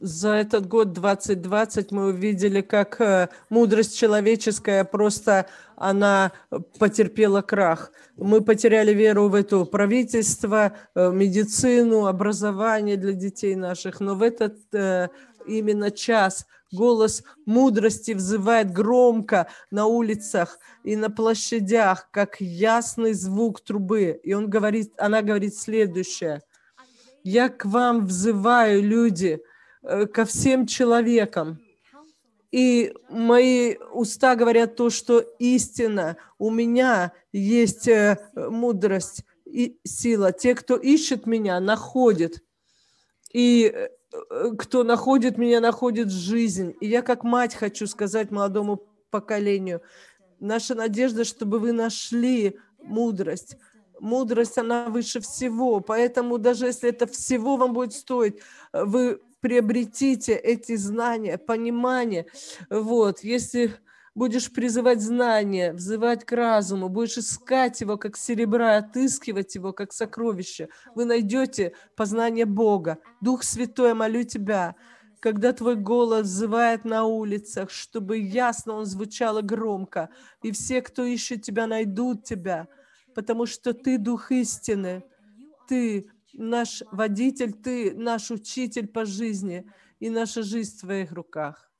За этот год 2020 мы увидели, как э, мудрость человеческая просто она потерпела крах. Мы потеряли веру в это правительство, э, медицину, образование для детей наших. Но в этот э, именно час голос мудрости взывает громко на улицах и на площадях, как ясный звук трубы. И он говорит, она говорит следующее – я к вам взываю, люди, э, ко всем человекам. И мои уста говорят то, что истина. У меня есть э, мудрость и сила. Те, кто ищет меня, находят. И э, кто находит меня, находит жизнь. И я как мать хочу сказать молодому поколению, наша надежда, чтобы вы нашли мудрость, мудрость, она выше всего. Поэтому даже если это всего вам будет стоить, э, вы приобретите эти знания, понимание. Вот, если будешь призывать знания, взывать к разуму, будешь искать его как серебра, отыскивать его как сокровище, вы найдете познание Бога. Дух Святой, молю Тебя, когда твой голос взывает на улицах, чтобы ясно он звучал и громко, и все, кто ищет тебя, найдут тебя – потому что Ты Дух истины, Ты наш водитель, Ты наш учитель по жизни, и наша жизнь в Твоих руках.